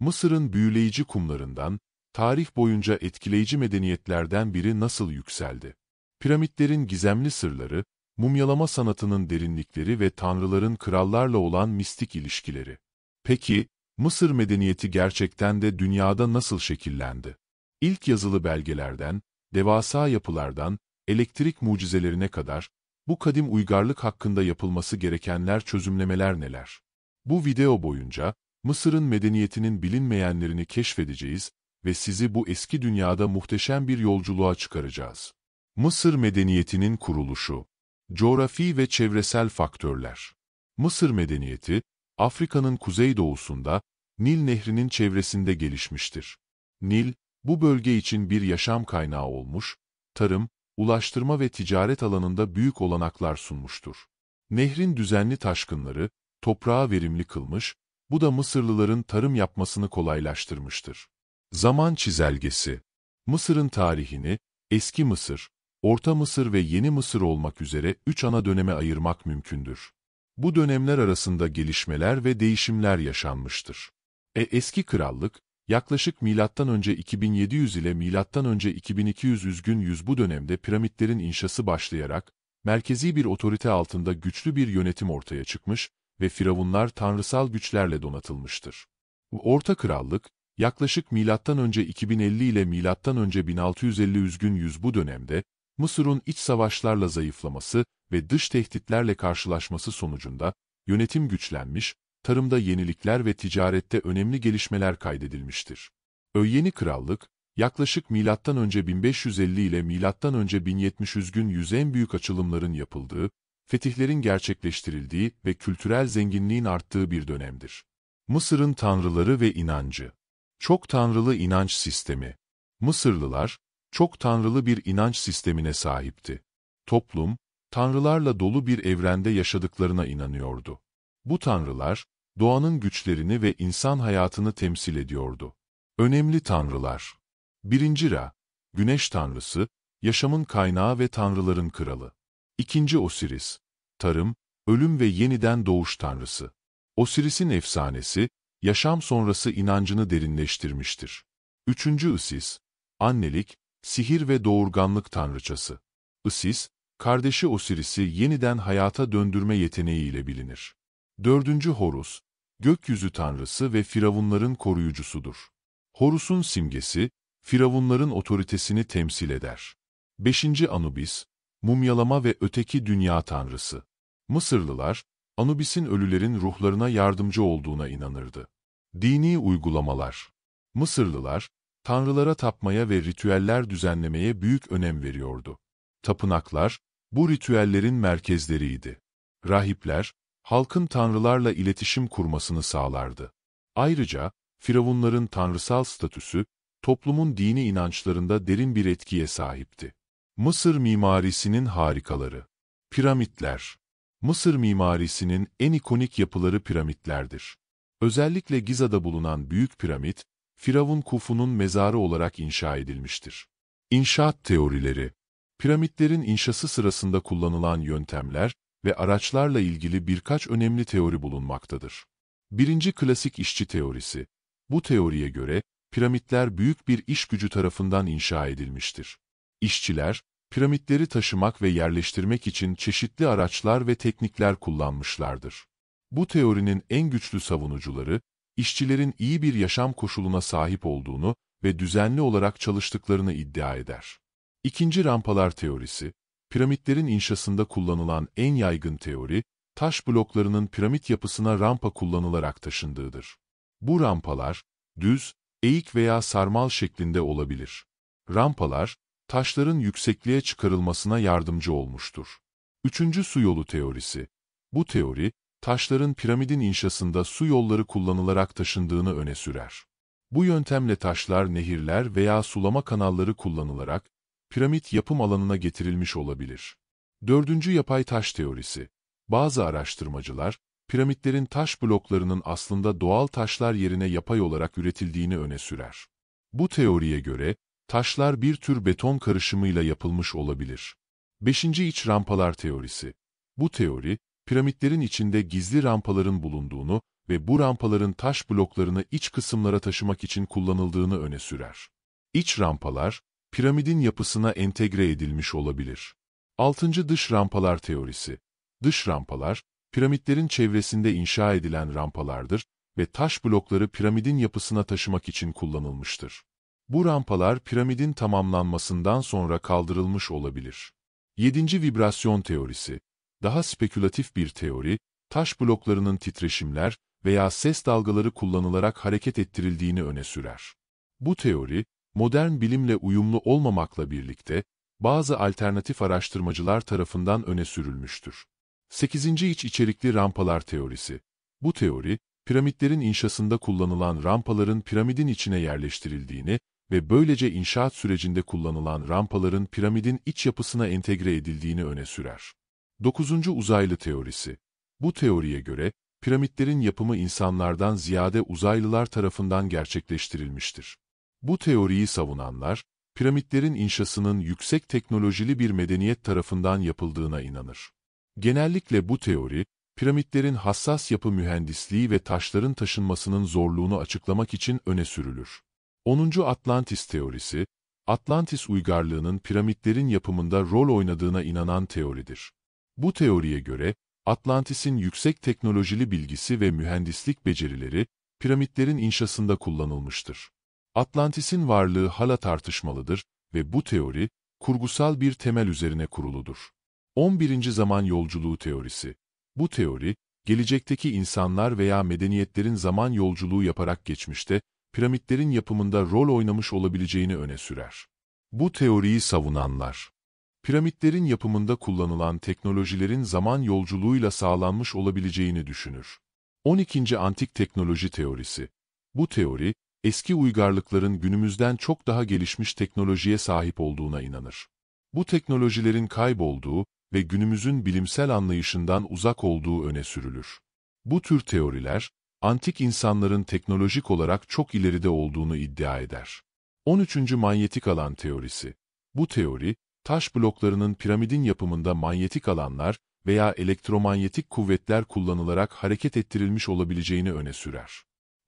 Mısır'ın büyüleyici kumlarından, tarih boyunca etkileyici medeniyetlerden biri nasıl yükseldi? Piramitlerin gizemli sırları, mumyalama sanatının derinlikleri ve tanrıların krallarla olan mistik ilişkileri. Peki, Mısır medeniyeti gerçekten de dünyada nasıl şekillendi? İlk yazılı belgelerden, devasa yapılardan, elektrik mucizelerine kadar, bu kadim uygarlık hakkında yapılması gerekenler çözümlemeler neler? Bu video boyunca, Mısır'ın medeniyetinin bilinmeyenlerini keşfedeceğiz ve sizi bu eski dünyada muhteşem bir yolculuğa çıkaracağız. Mısır medeniyetinin kuruluşu Coğrafi ve çevresel faktörler Mısır medeniyeti, Afrika'nın kuzeydoğusunda, Nil Nehri'nin çevresinde gelişmiştir. Nil, bu bölge için bir yaşam kaynağı olmuş, tarım, ulaştırma ve ticaret alanında büyük olanaklar sunmuştur. Nehrin düzenli taşkınları, toprağı verimli kılmış, bu da Mısırlıların tarım yapmasını kolaylaştırmıştır. Zaman çizelgesi Mısır'ın tarihini, Eski Mısır, Orta Mısır ve Yeni Mısır olmak üzere üç ana döneme ayırmak mümkündür. Bu dönemler arasında gelişmeler ve değişimler yaşanmıştır. E, eski krallık, yaklaşık M.Ö. 2700 ile M.Ö. 2200 üzgün yüz bu dönemde piramitlerin inşası başlayarak, merkezi bir otorite altında güçlü bir yönetim ortaya çıkmış ve firavunlar tanrısal güçlerle donatılmıştır. Orta Krallık, yaklaşık M.Ö. 2050 ile M.Ö. 1650 üzgün yüz bu dönemde, Mısır'ın iç savaşlarla zayıflaması ve dış tehditlerle karşılaşması sonucunda, yönetim güçlenmiş, tarımda yenilikler ve ticarette önemli gelişmeler kaydedilmiştir. Öyeni Krallık, yaklaşık M.Ö. 1550 ile M.Ö. 1070 üzgün yüz en büyük açılımların yapıldığı, fetihlerin gerçekleştirildiği ve kültürel zenginliğin arttığı bir dönemdir. Mısır'ın tanrıları ve inancı Çok tanrılı inanç sistemi Mısırlılar, çok tanrılı bir inanç sistemine sahipti. Toplum, tanrılarla dolu bir evrende yaşadıklarına inanıyordu. Bu tanrılar, doğanın güçlerini ve insan hayatını temsil ediyordu. Önemli tanrılar 1. Ra, güneş tanrısı, yaşamın kaynağı ve tanrıların kralı. 2. Osiris, tarım, ölüm ve yeniden doğuş tanrısı. Osiris'in efsanesi, yaşam sonrası inancını derinleştirmiştir. Üçüncü Isis, annelik, sihir ve doğurganlık tanrıçası. Isis, kardeşi Osiris'i yeniden hayata döndürme yeteneğiyle bilinir. Dördüncü Horus, gökyüzü tanrısı ve firavunların koruyucusudur. Horus'un simgesi, firavunların otoritesini temsil eder. Beşinci Anubis, mumyalama ve öteki dünya tanrısı. Mısırlılar, Anubis'in ölülerin ruhlarına yardımcı olduğuna inanırdı. Dini uygulamalar Mısırlılar, tanrılara tapmaya ve ritüeller düzenlemeye büyük önem veriyordu. Tapınaklar, bu ritüellerin merkezleriydi. Rahipler, halkın tanrılarla iletişim kurmasını sağlardı. Ayrıca, firavunların tanrısal statüsü, toplumun dini inançlarında derin bir etkiye sahipti. Mısır mimarisinin harikaları. Piramitler. Mısır mimarisinin en ikonik yapıları piramitlerdir. Özellikle Giza'da bulunan Büyük Piramit, Firavun Kufu'nun mezarı olarak inşa edilmiştir. İnşaat teorileri. Piramitlerin inşası sırasında kullanılan yöntemler ve araçlarla ilgili birkaç önemli teori bulunmaktadır. Birinci klasik işçi teorisi. Bu teoriye göre, piramitler büyük bir iş gücü tarafından inşa edilmiştir. İşçiler, piramitleri taşımak ve yerleştirmek için çeşitli araçlar ve teknikler kullanmışlardır. Bu teorinin en güçlü savunucuları, işçilerin iyi bir yaşam koşuluna sahip olduğunu ve düzenli olarak çalıştıklarını iddia eder. İkinci rampalar teorisi, piramitlerin inşasında kullanılan en yaygın teori, taş bloklarının piramit yapısına rampa kullanılarak taşındığıdır. Bu rampalar, düz, eğik veya sarmal şeklinde olabilir. Rampalar, taşların yüksekliğe çıkarılmasına yardımcı olmuştur. Üçüncü su yolu teorisi. Bu teori, taşların piramidin inşasında su yolları kullanılarak taşındığını öne sürer. Bu yöntemle taşlar nehirler veya sulama kanalları kullanılarak piramit yapım alanına getirilmiş olabilir. Dördüncü yapay taş teorisi. Bazı araştırmacılar, piramitlerin taş bloklarının aslında doğal taşlar yerine yapay olarak üretildiğini öne sürer. Bu teoriye göre, Taşlar bir tür beton karışımıyla yapılmış olabilir. 5. İç rampalar teorisi. Bu teori, piramitlerin içinde gizli rampaların bulunduğunu ve bu rampaların taş bloklarını iç kısımlara taşımak için kullanıldığını öne sürer. İç rampalar, piramidin yapısına entegre edilmiş olabilir. 6. Dış rampalar teorisi. Dış rampalar, piramitlerin çevresinde inşa edilen rampalardır ve taş blokları piramidin yapısına taşımak için kullanılmıştır. Bu rampalar piramidin tamamlanmasından sonra kaldırılmış olabilir. 7. Vibrasyon teorisi Daha spekülatif bir teori, taş bloklarının titreşimler veya ses dalgaları kullanılarak hareket ettirildiğini öne sürer. Bu teori, modern bilimle uyumlu olmamakla birlikte, bazı alternatif araştırmacılar tarafından öne sürülmüştür. 8. İç içerikli rampalar teorisi Bu teori, piramitlerin inşasında kullanılan rampaların piramidin içine yerleştirildiğini ve böylece inşaat sürecinde kullanılan rampaların piramidin iç yapısına entegre edildiğini öne sürer. 9. Uzaylı Teorisi Bu teoriye göre, piramitlerin yapımı insanlardan ziyade uzaylılar tarafından gerçekleştirilmiştir. Bu teoriyi savunanlar, piramitlerin inşasının yüksek teknolojili bir medeniyet tarafından yapıldığına inanır. Genellikle bu teori, piramitlerin hassas yapı mühendisliği ve taşların taşınmasının zorluğunu açıklamak için öne sürülür. 10. Atlantis teorisi, Atlantis uygarlığının piramitlerin yapımında rol oynadığına inanan teoridir. Bu teoriye göre, Atlantis'in yüksek teknolojili bilgisi ve mühendislik becerileri, piramitlerin inşasında kullanılmıştır. Atlantis'in varlığı hala tartışmalıdır ve bu teori, kurgusal bir temel üzerine kuruludur. 11. Zaman Yolculuğu Teorisi Bu teori, gelecekteki insanlar veya medeniyetlerin zaman yolculuğu yaparak geçmişte piramitlerin yapımında rol oynamış olabileceğini öne sürer. Bu teoriyi savunanlar, piramitlerin yapımında kullanılan teknolojilerin zaman yolculuğuyla sağlanmış olabileceğini düşünür. 12. Antik Teknoloji Teorisi Bu teori, eski uygarlıkların günümüzden çok daha gelişmiş teknolojiye sahip olduğuna inanır. Bu teknolojilerin kaybolduğu ve günümüzün bilimsel anlayışından uzak olduğu öne sürülür. Bu tür teoriler, antik insanların teknolojik olarak çok ileride olduğunu iddia eder. 13. Manyetik alan teorisi Bu teori, taş bloklarının piramidin yapımında manyetik alanlar veya elektromanyetik kuvvetler kullanılarak hareket ettirilmiş olabileceğini öne sürer.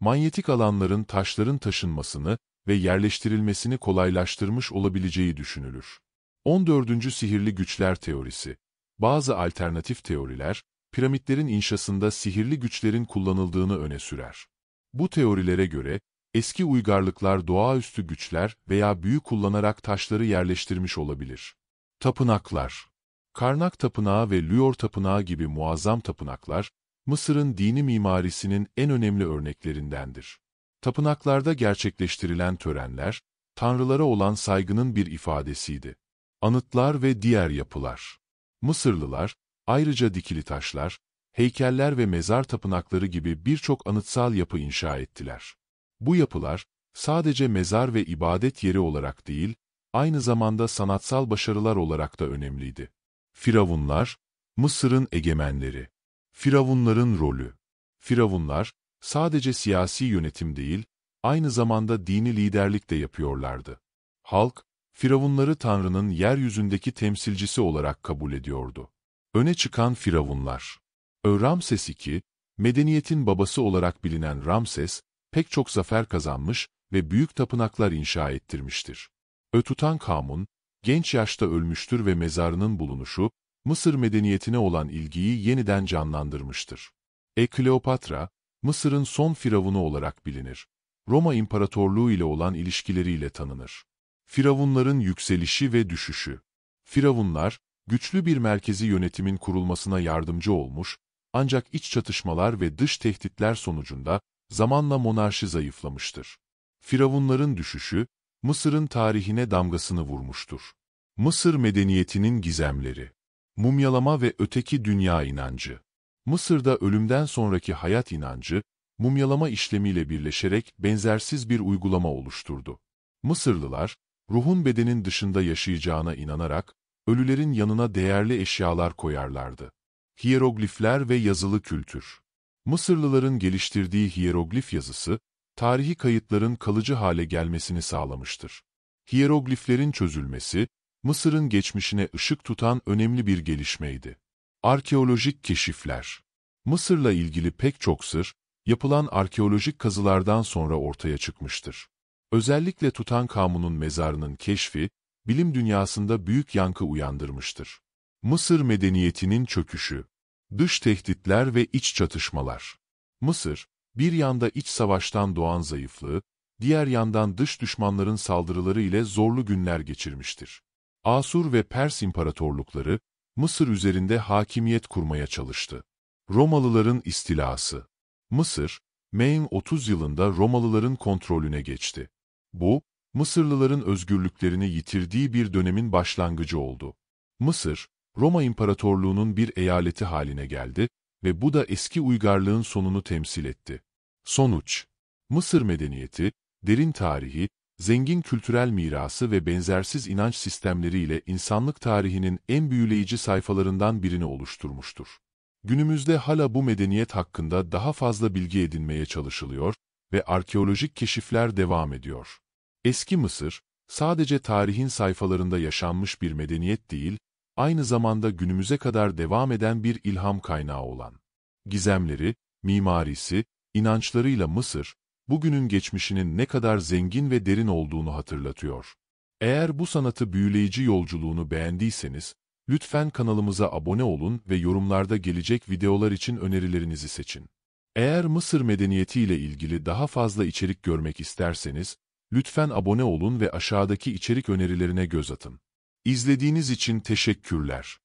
Manyetik alanların taşların taşınmasını ve yerleştirilmesini kolaylaştırmış olabileceği düşünülür. 14. Sihirli Güçler Teorisi Bazı alternatif teoriler, piramitlerin inşasında sihirli güçlerin kullanıldığını öne sürer. Bu teorilere göre, eski uygarlıklar doğaüstü güçler veya büyü kullanarak taşları yerleştirmiş olabilir. Tapınaklar Karnak Tapınağı ve Lüor Tapınağı gibi muazzam tapınaklar, Mısır'ın dini mimarisinin en önemli örneklerindendir. Tapınaklarda gerçekleştirilen törenler, tanrılara olan saygının bir ifadesiydi. Anıtlar ve diğer yapılar Mısırlılar, Ayrıca dikili taşlar, heykeller ve mezar tapınakları gibi birçok anıtsal yapı inşa ettiler. Bu yapılar, sadece mezar ve ibadet yeri olarak değil, aynı zamanda sanatsal başarılar olarak da önemliydi. Firavunlar, Mısır'ın egemenleri. Firavunların rolü. Firavunlar, sadece siyasi yönetim değil, aynı zamanda dini liderlik de yapıyorlardı. Halk, Firavunları Tanrı'nın yeryüzündeki temsilcisi olarak kabul ediyordu. Öne çıkan firavunlar. Ö Ramses II, medeniyetin babası olarak bilinen Ramses, pek çok zafer kazanmış ve büyük tapınaklar inşa ettirmiştir. Ötutan Kamun genç yaşta ölmüştür ve mezarının bulunuşu, Mısır medeniyetine olan ilgiyi yeniden canlandırmıştır. E Kleopatra, Mısır'ın son firavunu olarak bilinir. Roma İmparatorluğu ile olan ilişkileriyle tanınır. Firavunların yükselişi ve düşüşü Firavunlar, güçlü bir merkezi yönetimin kurulmasına yardımcı olmuş, ancak iç çatışmalar ve dış tehditler sonucunda zamanla monarşi zayıflamıştır. Firavunların düşüşü, Mısır'ın tarihine damgasını vurmuştur. Mısır medeniyetinin gizemleri, mumyalama ve öteki dünya inancı. Mısır'da ölümden sonraki hayat inancı, mumyalama işlemiyle birleşerek benzersiz bir uygulama oluşturdu. Mısırlılar, ruhun bedenin dışında yaşayacağına inanarak, Ölülerin yanına değerli eşyalar koyarlardı. Hiyeroglifler ve yazılı kültür. Mısırlıların geliştirdiği hieroglif yazısı, tarihi kayıtların kalıcı hale gelmesini sağlamıştır. Hierogliflerin çözülmesi, Mısır'ın geçmişine ışık tutan önemli bir gelişmeydi. Arkeolojik keşifler Mısır'la ilgili pek çok sır, yapılan arkeolojik kazılardan sonra ortaya çıkmıştır. Özellikle Tutankamun'un mezarının keşfi, bilim dünyasında büyük yankı uyandırmıştır. Mısır medeniyetinin çöküşü, dış tehditler ve iç çatışmalar. Mısır, bir yanda iç savaştan doğan zayıflığı, diğer yandan dış düşmanların saldırıları ile zorlu günler geçirmiştir. Asur ve Pers imparatorlukları, Mısır üzerinde hakimiyet kurmaya çalıştı. Romalıların istilası Mısır, Main 30 yılında Romalıların kontrolüne geçti. Bu, Mısırlıların özgürlüklerini yitirdiği bir dönemin başlangıcı oldu. Mısır, Roma İmparatorluğu'nun bir eyaleti haline geldi ve bu da eski uygarlığın sonunu temsil etti. Sonuç Mısır medeniyeti, derin tarihi, zengin kültürel mirası ve benzersiz inanç sistemleriyle insanlık tarihinin en büyüleyici sayfalarından birini oluşturmuştur. Günümüzde hala bu medeniyet hakkında daha fazla bilgi edinmeye çalışılıyor ve arkeolojik keşifler devam ediyor. Eski Mısır, sadece tarihin sayfalarında yaşanmış bir medeniyet değil, aynı zamanda günümüze kadar devam eden bir ilham kaynağı olan. Gizemleri, mimarisi, inançlarıyla Mısır, bugünün geçmişinin ne kadar zengin ve derin olduğunu hatırlatıyor. Eğer bu sanatı büyüleyici yolculuğunu beğendiyseniz, lütfen kanalımıza abone olun ve yorumlarda gelecek videolar için önerilerinizi seçin. Eğer Mısır medeniyeti ile ilgili daha fazla içerik görmek isterseniz, Lütfen abone olun ve aşağıdaki içerik önerilerine göz atın. İzlediğiniz için teşekkürler.